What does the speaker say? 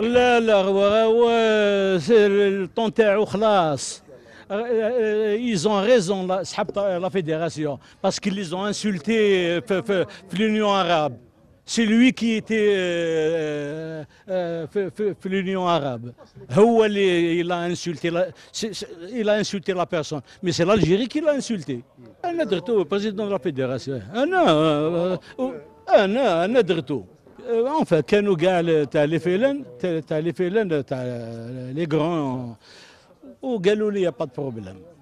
لا لا هو الطون تاعو ils ont raison, la, la fédération, parce qu'ils ont insulté l'Union arabe. C'est lui qui était euh, euh, euh l'Union arabe. Il a insulté la, il a insulté la personne. Mais c'est l'Algérie qui l'a insulté. Un président de la fédération. Un, euh, autre un, enfin, كانوا كاع تاع لي فيلان تاع لي فيلان تاع لي غران وقالوا لي با بروبليم